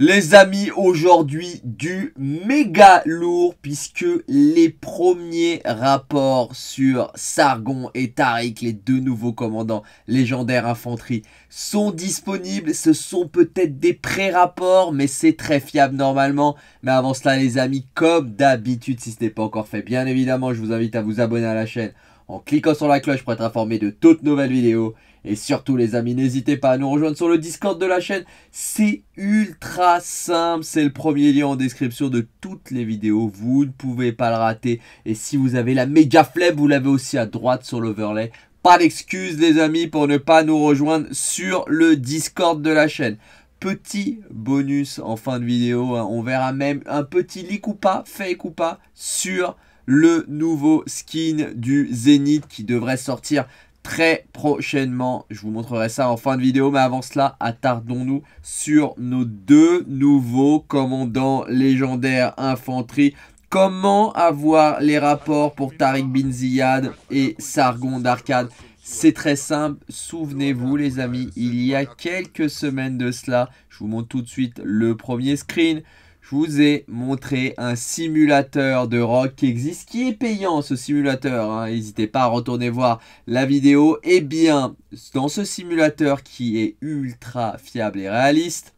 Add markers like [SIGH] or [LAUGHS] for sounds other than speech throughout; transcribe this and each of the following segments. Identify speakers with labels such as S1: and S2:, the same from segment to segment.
S1: les amis, aujourd'hui du méga lourd puisque les premiers rapports sur Sargon et Tariq, les deux nouveaux commandants légendaires infanterie, sont disponibles. Ce sont peut-être des pré-rapports, mais c'est très fiable normalement. Mais avant cela, les amis, comme d'habitude, si ce n'est pas encore fait, bien évidemment, je vous invite à vous abonner à la chaîne en cliquant sur la cloche pour être informé de toutes nouvelles vidéos. Et surtout les amis, n'hésitez pas à nous rejoindre sur le Discord de la chaîne. C'est ultra simple, c'est le premier lien en description de toutes les vidéos. Vous ne pouvez pas le rater. Et si vous avez la méga flemme, vous l'avez aussi à droite sur l'overlay. Pas d'excuses les amis pour ne pas nous rejoindre sur le Discord de la chaîne petit bonus en fin de vidéo. Hein, on verra même un petit leak ou pas, fake ou pas, sur le nouveau skin du Zenith qui devrait sortir très prochainement. Je vous montrerai ça en fin de vidéo, mais avant cela, attardons-nous sur nos deux nouveaux commandants légendaires infanterie. Comment avoir les rapports pour Tariq Bin Ziyad et Sargon d'Arcade c'est très simple, souvenez-vous les amis, il y a quelques semaines de cela, je vous montre tout de suite le premier screen je vous ai montré un simulateur de rock qui existe, qui est payant ce simulateur. Hein. N'hésitez pas à retourner voir la vidéo. Et eh bien, dans ce simulateur qui est ultra fiable et réaliste,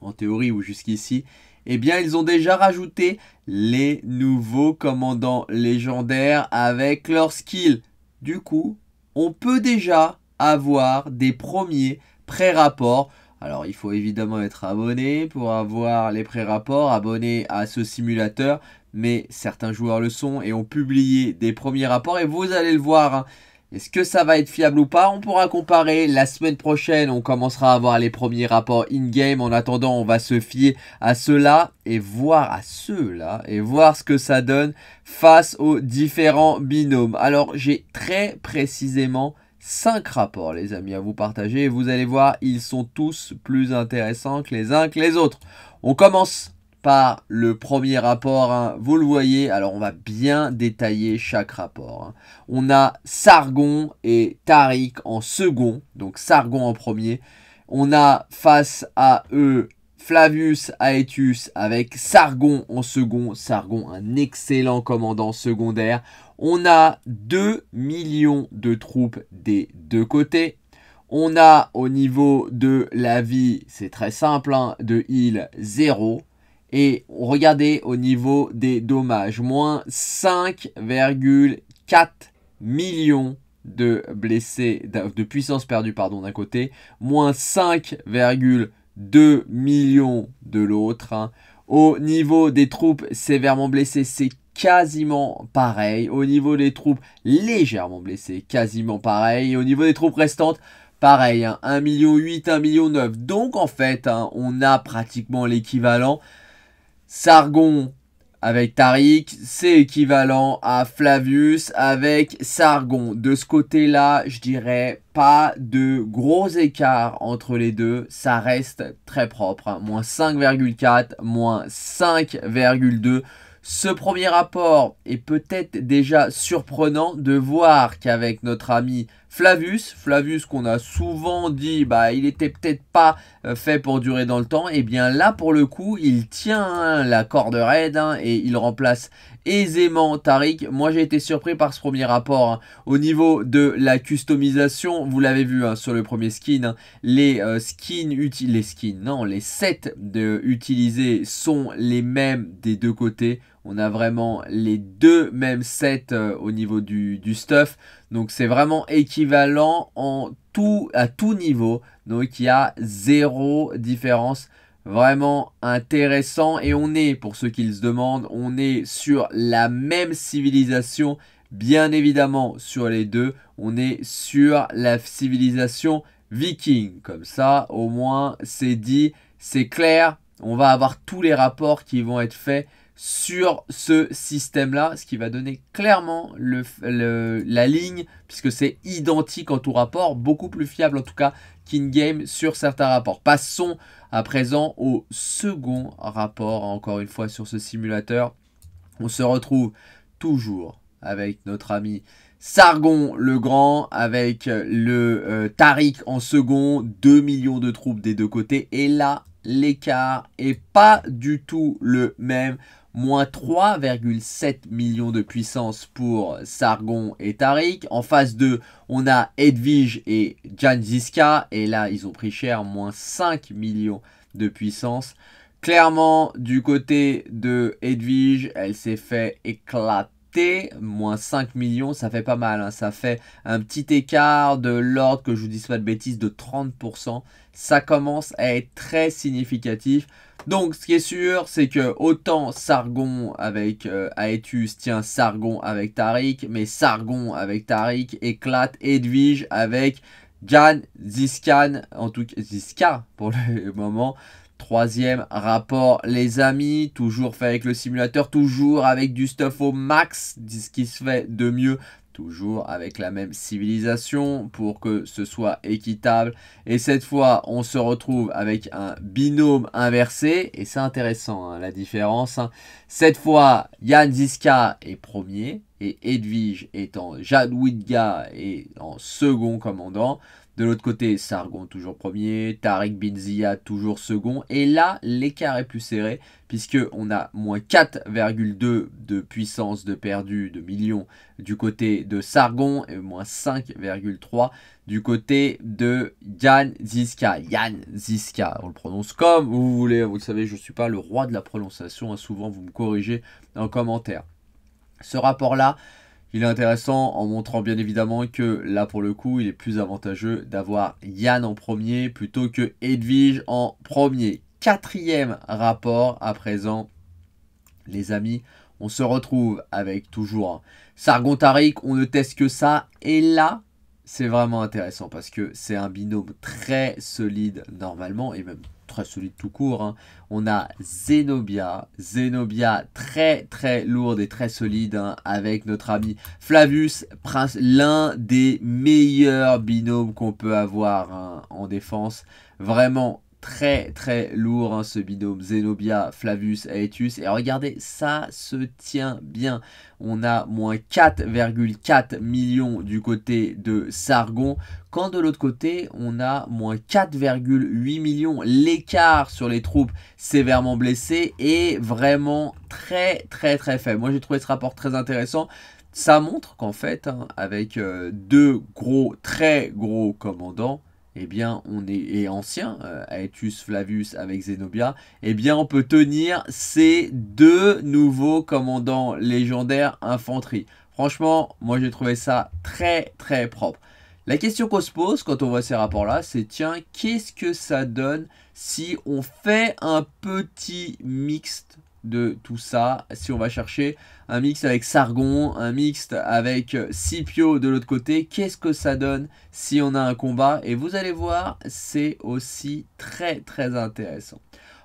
S1: en théorie ou jusqu'ici, eh bien, ils ont déjà rajouté les nouveaux commandants légendaires avec leurs skills. Du coup, on peut déjà avoir des premiers pré-rapports alors il faut évidemment être abonné pour avoir les pré-rapports, abonné à ce simulateur, mais certains joueurs le sont et ont publié des premiers rapports et vous allez le voir. Hein. Est-ce que ça va être fiable ou pas On pourra comparer la semaine prochaine, on commencera à avoir les premiers rapports in-game. En attendant, on va se fier à ceux-là et voir à ceux-là et voir ce que ça donne face aux différents binômes. Alors j'ai très précisément 5 rapports, les amis, à vous partager. vous allez voir, ils sont tous plus intéressants que les uns que les autres. On commence par le premier rapport. Hein. Vous le voyez, alors on va bien détailler chaque rapport. Hein. On a Sargon et tarik en second, donc Sargon en premier. On a face à eux Flavius Aetius avec Sargon en second. Sargon, un excellent commandant secondaire. On a 2 millions de troupes des deux côtés. On a au niveau de la vie, c'est très simple, hein, de heal 0. Et regardez au niveau des dommages, moins 5,4 millions de blessés, de puissance perdue, pardon, d'un côté, moins 5,4 2 millions de l'autre. Hein. Au niveau des troupes sévèrement blessées, c'est quasiment pareil. Au niveau des troupes légèrement blessées, quasiment pareil. au niveau des troupes restantes, pareil, 1 hein. million 8, 1 million 9. Donc en fait, hein, on a pratiquement l'équivalent. Sargon avec Tariq, c'est équivalent à Flavius avec Sargon. De ce côté-là, je dirais pas de gros écart entre les deux. Ça reste très propre. Hein. Moins 5,4, moins 5,2. Ce premier rapport est peut-être déjà surprenant de voir qu'avec notre ami Flavius, Flavius qu'on a souvent dit, bah il était peut-être pas euh, fait pour durer dans le temps, et eh bien là pour le coup il tient hein, la corde raide hein, et il remplace aisément Tariq. Moi j'ai été surpris par ce premier rapport hein. au niveau de la customisation, vous l'avez vu sur le premier skin, les euh, skins les skins, non les sets de, utilisés sont les mêmes des deux côtés. On a vraiment les deux mêmes sets euh, au niveau du, stuff. Donc c'est vraiment équivalent à tout niveau. Donc il y a zéro différence. Vraiment intéressant. Et on est, pour ceux qui se demandent, on est sur la même civilisation. Bien évidemment sur les deux. On est sur la civilisation viking. Comme ça, au moins, c'est dit, c'est clair. On va avoir tous les rapports qui vont être faits sur ce système-là, ce qui va donner clairement le, la ligne, puisque c'est identique en tout rapport, beaucoup plus fiable en tout cas qu'in-game sur certains rapports. Passons à présent au second rapport, encore une fois sur ce simulateur. On se retrouve toujours avec notre ami Sargon le Grand avec le euh, Tariq en second, 2 millions de troupes des deux côtés. Et là, l'écart est pas du tout le même moins 3,7 millions de puissance pour Sargon et Tariq. En face 2, on a Edvige et Jan Ziska, et là, ils ont pris cher, moins 5 millions de puissance. Clairement, du côté de Edvige elle s'est fait éclater moins 5 millions, ça fait pas mal. Hein. Ça fait un petit écart de l'ordre, que je vous dise pas de bêtises, de 30%. Ça commence à être très significatif. Donc, ce qui est sûr, c'est que autant Sargon avec euh, Aetus tient Sargon avec Tariq, mais Sargon avec Tariq éclate Edwige avec Jan Ziskan, en tout cas Ziska pour le [LAUGHS] moment. Troisième rapport, les amis, toujours fait avec le simulateur, toujours avec du stuff au max, ce qui se fait de mieux toujours avec la même civilisation pour que ce soit équitable. Et cette fois, on se retrouve avec un binôme inversé. Et c'est intéressant, hein, la différence. Hein. Cette fois, Jan Ziska est premier et Edwige est en Jadwiga et en second commandant. De l'autre côté, Sargon toujours premier, Tarek Binzia toujours second. Et là, l'écart est plus serré, puisqu'on a moins 4,2 de puissance de perdu, de millions, du côté de Sargon, et moins 5,3 du côté de Jan Ziska. Jan Ziska, on le prononce comme vous voulez. Vous le savez, je ne suis pas le roi de la prononciation. Hein. souvent, vous me corrigez en commentaire. Ce rapport-là, il est intéressant en montrant bien évidemment que là pour le coup il est plus avantageux d'avoir Yann en premier plutôt que Edwige en premier. Quatrième rapport à présent les amis. On se retrouve avec toujours hein, Sargon Tarik. on ne teste que ça. Et là, c'est vraiment intéressant parce que c'est un binôme très solide normalement et même très solide tout court. Hein. On a Zenobia. Zenobia très très lourde et très solide hein, avec notre ami Flavius Prince, l'un des meilleurs binômes qu'on peut avoir hein, en défense. Vraiment très très lourd hein, ce binôme Zenobia, Flavius, Aetius. Et regardez, ça se tient bien. On a moins 4,4 millions du côté de Sargon, quand de l'autre côté, on a moins 4,8 millions. L'écart sur les troupes sévèrement blessées est vraiment très très très faible. Moi j'ai trouvé ce rapport très intéressant. Ça montre qu'en fait, hein, avec euh, deux gros, très gros commandants, eh bien, on est ancien, euh, Aetius Flavius avec Zenobia, eh bien, on peut tenir ces deux nouveaux commandants légendaires infanterie. Franchement, moi j'ai trouvé ça très très propre. La question qu'on se pose quand on voit ces rapports-là, c'est tiens, qu'est-ce que ça donne si on fait un petit mixte de tout ça. Si on va chercher un mix avec Sargon, un mixte avec euh, Scipio de l'autre côté, qu'est-ce que ça donne si on a un combat Et vous allez voir, c'est aussi très très intéressant.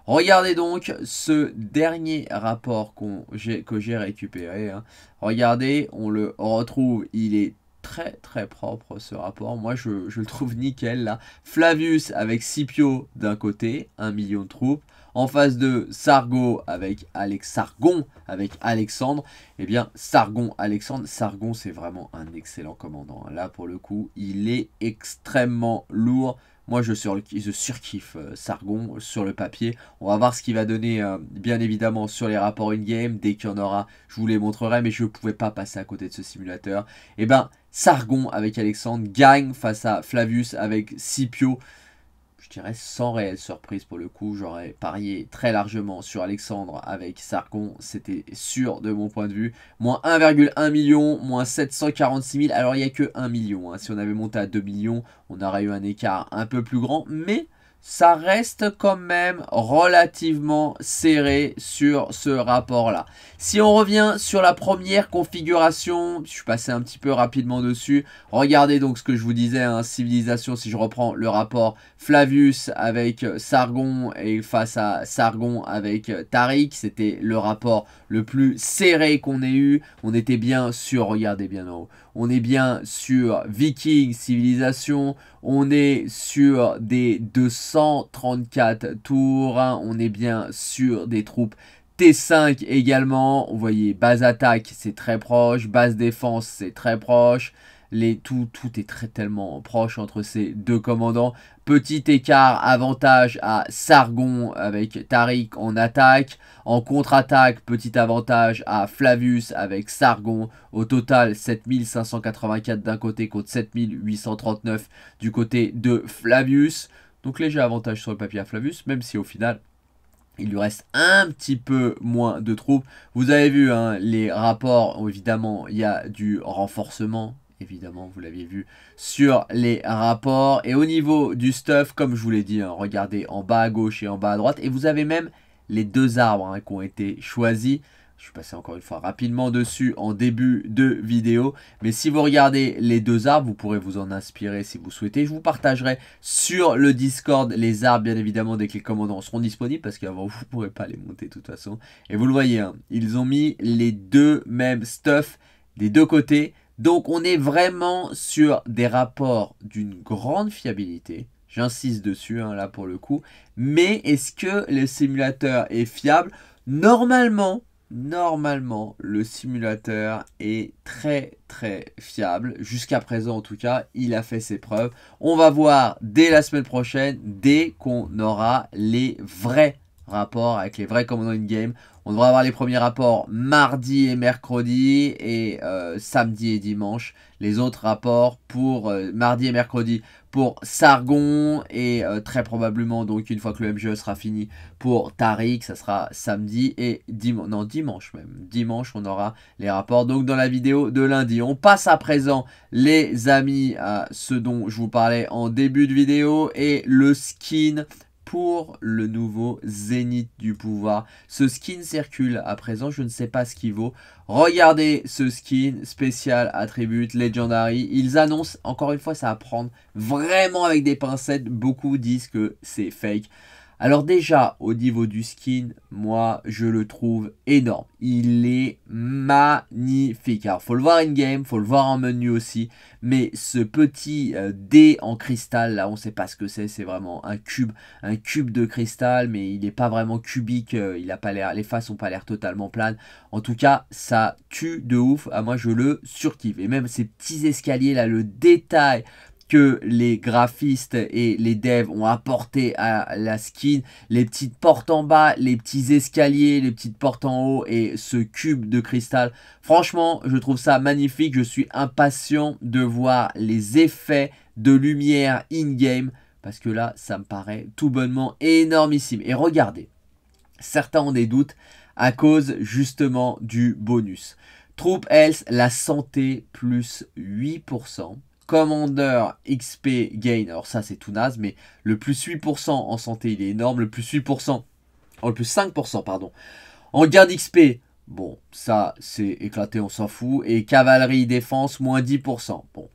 S1: Regardez donc ce dernier rapport que j'ai récupéré. Hein. Regardez, on le retrouve, il est très très propre ce rapport. Moi je, le trouve nickel là. Flavius avec Scipio d'un côté, un million de troupes. En face de Sargo avec Alex Sargon avec Alexandre. Eh bien Sargon Alexandre, Sargon c'est vraiment un excellent commandant. Là pour le coup, il est extrêmement lourd. Moi, je, sur, surkiffe euh, Sargon sur le papier. On va voir ce qu'il va donner, euh, bien évidemment, sur les rapports in-game. Dès qu'il y en aura, je vous les montrerai, mais je ne pouvais pas passer à côté de ce simulateur. Et eh ben, Sargon avec Alexandre gagne face à Flavius avec Scipio. Je dirais sans réelle surprise pour le coup, j'aurais parié très largement sur Alexandre avec Sargon, c'était sûr de mon point de vue. Moins 1,1 million, moins 746 000, alors il n'y a que 1 million. Hein. Si on avait monté à 2 millions, on aurait eu un écart un peu plus grand, mais ça reste quand même relativement serré sur ce rapport-là. Si on revient sur la première configuration, je suis passé un petit peu rapidement dessus. Regardez donc ce que je vous disais, hein, civilisation, si je reprends le rapport Flavius avec Sargon et face à Sargon avec Tariq, c'était le rapport le plus serré qu'on ait eu. On était bien sûr, regardez bien en haut, on est bien sur Viking Civilisation, on est sur des 234 tours, hein. on est bien sur des troupes T5 également. Vous voyez, base attaque, c'est très proche, base défense, c'est très proche les, tout, tout est très tellement proche entre ces deux commandants. Petit écart, avantage à Sargon avec Tariq en attaque. En contre-attaque, petit avantage à Flavius avec Sargon. Au total, 7584 d'un côté contre 7839 du côté de Flavius. Donc léger avantage sur le papier à Flavius, même si au final, il lui reste un petit peu moins de troupes. Vous avez vu hein, les rapports, évidemment, il y a du renforcement évidemment, vous l'aviez vu sur les rapports. Et au niveau du stuff, comme je vous l'ai dit, hein, regardez en bas à gauche et en bas à droite. Et vous avez même les deux arbres hein, qui ont été choisis. Je suis passé encore une fois rapidement dessus en début de vidéo. Mais si vous regardez les deux arbres, vous pourrez vous en inspirer si vous souhaitez. Je vous partagerai sur le Discord les arbres, bien évidemment, dès que les commandants seront disponibles. Parce qu'avant, [LAUGHS] vous ne pourrez pas les monter de toute façon. Et vous le voyez, hein, ils ont mis les deux mêmes stuff des deux côtés. Donc on est vraiment sur des rapports d'une grande fiabilité. J'insiste dessus hein, là pour le coup. Mais est-ce que le simulateur est fiable Normalement, normalement, le simulateur est très très fiable. Jusqu'à présent en tout cas, il a fait ses preuves. On va voir dès la semaine prochaine, dès qu'on aura les vrais rapports avec les vrais commandants in-game. On devrait avoir les premiers rapports mardi et mercredi et euh, samedi et dimanche. Les autres rapports pour euh, mardi et mercredi pour Sargon et euh, très probablement donc une fois que le MGE sera fini pour Tariq, ça sera samedi et dimanche. Non, dimanche même. Dimanche, on aura les rapports donc dans la vidéo de lundi. On passe à présent les amis à ce dont je vous parlais en début de vidéo et le skin pour le nouveau Zénith du pouvoir. Ce skin circule à présent, je ne sais pas ce qu'il vaut. Regardez ce skin spécial attribute Legendary. Ils annoncent, encore une fois, ça va prendre vraiment avec des pincettes. Beaucoup disent que c'est fake. Alors déjà, au niveau du skin, moi, je le trouve énorme. Il est magnifique. Alors, faut le voir in-game, faut le voir en menu aussi. Mais ce petit euh, dé en cristal, là, on ne sait pas ce que c'est. C'est vraiment un cube, un cube de cristal, mais il n'est pas vraiment cubique. Euh, il a pas les faces n'ont pas l'air totalement planes. En tout cas, ça tue de ouf. Ah, moi, je le surkiffe. Et même ces petits escaliers, là, le détail que les graphistes et les devs ont apporté à la skin. Les petites portes en bas, les petits escaliers, les petites portes en haut et ce cube de cristal. Franchement, je trouve ça magnifique. Je suis impatient de voir les effets de lumière in-game parce que là, ça me paraît tout bonnement énormissime. Et regardez, certains ont des doutes à cause justement du bonus. Troupe Health, la santé, plus 8%. Commander XP gain, alors ça c'est tout naze, mais le plus 8% en santé il est énorme, le plus 8%, en le plus 5% pardon, en garde XP, bon ça c'est éclaté, on s'en fout, et cavalerie défense moins 10%, bon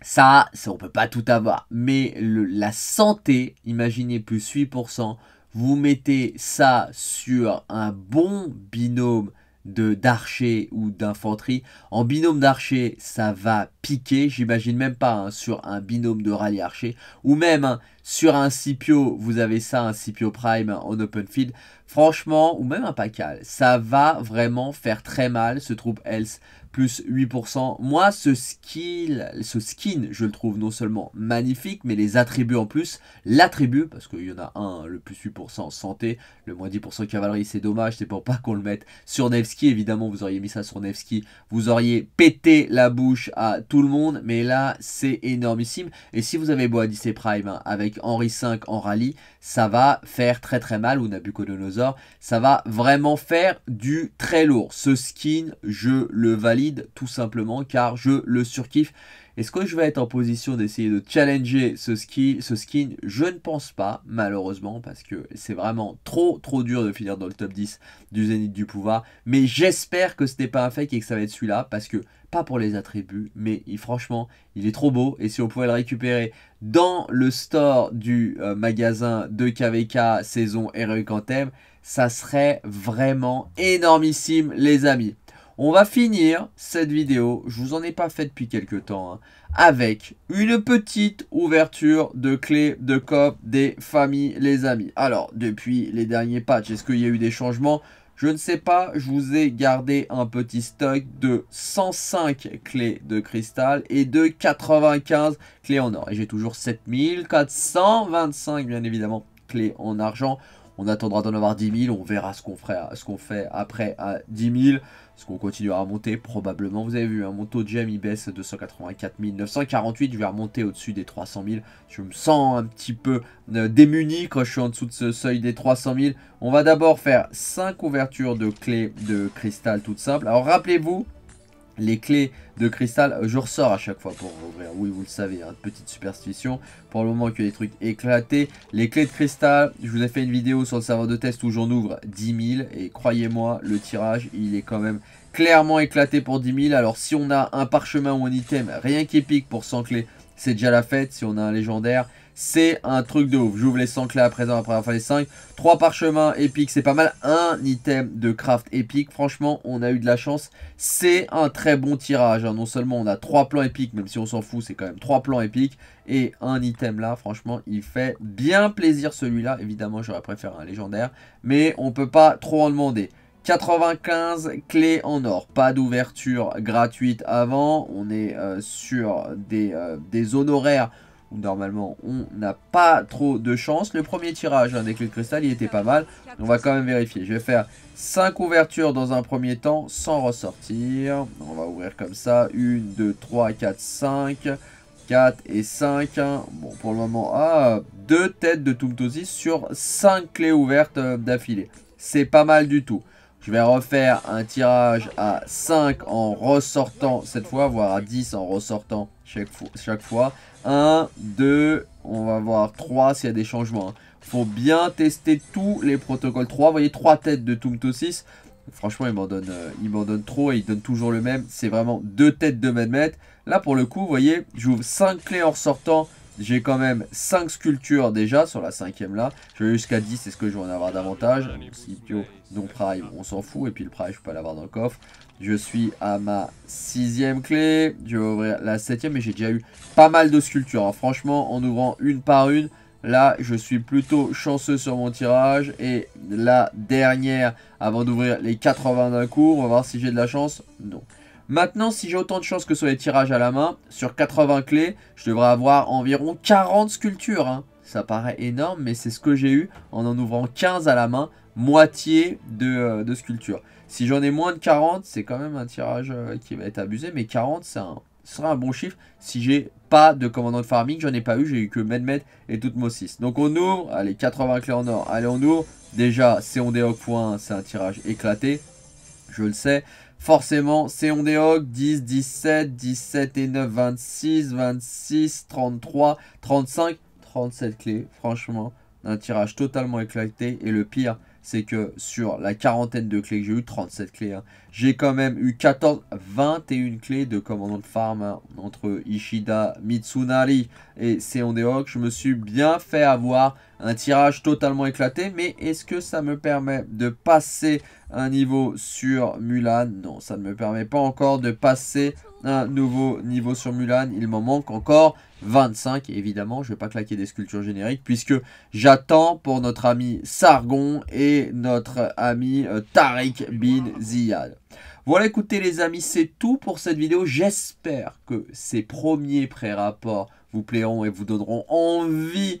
S1: ça, ça on peut pas tout avoir, mais la santé, imaginez plus 8%, vous mettez ça sur un bon binôme de d'archer ou d'infanterie. En binôme d'archer, ça va piquer, j'imagine même pas hein, sur un binôme de rallye archer, ou même hein, sur un Scipio, vous avez ça, un Scipio Prime en open field. Franchement, ou même un Pacal, ça va vraiment faire très mal ce troupe else, plus 8%. Moi, ce skill, ce skin, je le trouve non seulement magnifique, mais les attributs en plus. L'attribut, parce qu'il y en a un, le plus 8% santé, le moins 10% cavalerie, c'est dommage, c'est pour pas qu'on le mette sur Nevsky. Évidemment, vous auriez mis ça sur Nevsky, vous auriez pété la bouche à tout le monde, mais là, c'est énormissime. Et si vous avez Boadice Prime hein, avec Henri V en rallye, ça va faire très très mal, ou Nabucodonosor, ça va vraiment faire du très lourd. Ce skin, je le valide tout simplement car je le surkiffe. Est-ce que je vais être en position d'essayer de challenger ce, ski, ce skin Je ne pense pas, malheureusement, parce que c'est vraiment trop, trop dur de finir dans le top 10 du Zénith du Pouvoir. Mais j'espère que ce n'est pas un fake et que ça va être celui-là, parce que pas pour les attributs, mais franchement, il est trop beau. Et si on pouvait le récupérer dans le store du euh, magasin de KVK saison Heroic Quantem, ça serait vraiment énormissime, les amis. On va finir cette vidéo, je vous en ai pas fait depuis quelques temps, hein, avec une petite ouverture de clés de cop des familles, les amis. Alors, depuis les derniers patchs, est-ce qu'il y a eu des changements je ne sais pas, je vous ai gardé un petit stock de 105 clés de cristal et de 95 clés en or. Et j'ai toujours 7425, bien évidemment, clés en argent. On attendra d'en avoir 10 000, on verra ce qu'on fait après à 10 000. Est-ce qu'on continue à monter probablement. Vous avez vu, hein, mon taux de gem, baisse à 284 948. Je vais remonter au-dessus des 300 000. Je me sens un petit peu euh, démuni quand je suis en dessous de ce seuil des 300 000. On va d'abord faire 5 ouvertures de clés de cristal toutes simples. Alors, rappelez-vous, les clés de cristal, je ressors à chaque fois pour ouvrir, oui vous le savez, hein, petite superstition, pour le moment que des trucs éclatés, les clés de cristal, je vous ai fait une vidéo sur le serveur de test où j'en ouvre 10 000, et croyez-moi, le tirage, il est quand même clairement éclaté pour 10 000, alors si on a un parchemin ou un item, rien qui pique pour 100 clés, c'est déjà la fête, si on a un légendaire, c'est un truc de ouf. J'ouvre les 100 clés à présent après avoir fait les 5. 3 parchemins épiques, c'est pas mal. Un item de craft épique. Franchement, on a eu de la chance. C'est un très bon tirage. Hein. Non seulement on a 3 plans épiques, même si on s'en fout, c'est quand même 3 plans épiques. Et un item là, franchement, il fait bien plaisir celui-là. Évidemment, j'aurais préféré un légendaire. Mais on ne peut pas trop en demander. 95 clés en or, pas d'ouverture gratuite avant, on est euh, sur des, euh, des honoraires normalement on n'a pas trop de chance. Le premier tirage hein, des clés de cristal, il était pas mal. On va quand même vérifier. Je vais faire 5 ouvertures dans un premier temps sans ressortir. On va ouvrir comme ça. 1, 2, 3, 4, 5. 4 et 5. Hein. Bon, pour le moment, 2 ah, têtes de Tumtosi sur 5 clés ouvertes euh, d'affilée. C'est pas mal du tout. Je vais refaire un tirage à 5 en ressortant cette fois, voire à 10 en ressortant chaque, fois, 1, 2, on va voir 3 s'il y a des changements. Hein. Faut bien tester tous les protocoles 3. Vous voyez, trois têtes de Tumto 6. Franchement, il m'en donne, euh, m'en donne, trop et il donne toujours le même. C'est vraiment deux têtes de Medmet. Là, pour le coup, vous voyez, j'ouvre 5 clés en ressortant. J'ai quand même 5 sculptures déjà sur la cinquième là. Je vais jusqu'à 10, est-ce que je vais en avoir davantage Scipio, donc prime, on s'en fout. Et puis le prime, je peux l'avoir dans le coffre. Je suis à ma sixième clé. Je vais ouvrir la septième. Et j'ai déjà eu pas mal de sculptures. Hein. Franchement, en ouvrant une par une, là, je suis plutôt chanceux sur mon tirage. Et la dernière, avant d'ouvrir les 80 d'un coup, on va voir si j'ai de la chance. Non. Maintenant, si j'ai autant de chance que sur les tirages à la main, sur 80 clés, je devrais avoir environ 40 sculptures. Hein. Ça paraît énorme, mais c'est ce que j'ai eu en en ouvrant 15 à la main, moitié de, euh, de sculptures. Si j'en ai moins de 40, c'est quand même un tirage euh, qui va être abusé. Mais 40, c'est ce sera un bon chiffre si j'ai pas de commandant de farming. J'en ai pas eu, j'ai eu que Medmed et 6 Donc on ouvre, allez, 80 clés en or, allez, on ouvre. Déjà, Séondéoc point, c'est un tirage éclaté, je le sais. Forcément, Séondéoc, 10, 17, 17 et 9, 26, 26, 33, 35, 37 clés, franchement, un tirage totalement éclaté. Et le pire, c'est que sur la quarantaine de clés que j'ai eu, 37 clés, hein. j'ai quand même eu 14, 21 clés de commandant de farm hein, entre Ishida, Mitsunari et Deok. Je me suis bien fait avoir un tirage totalement éclaté, mais est-ce que ça me permet de passer un niveau sur Mulan Non, ça ne me permet pas encore de passer un nouveau niveau sur Mulan. Il m'en manque encore 25. Évidemment, je ne vais pas claquer des sculptures génériques puisque j'attends pour notre ami Sargon et notre ami euh, Tariq bin Ziyad. Voilà, écoutez les amis, c'est tout pour cette vidéo. J'espère que ces premiers pré-rapports vous plairont et vous donneront envie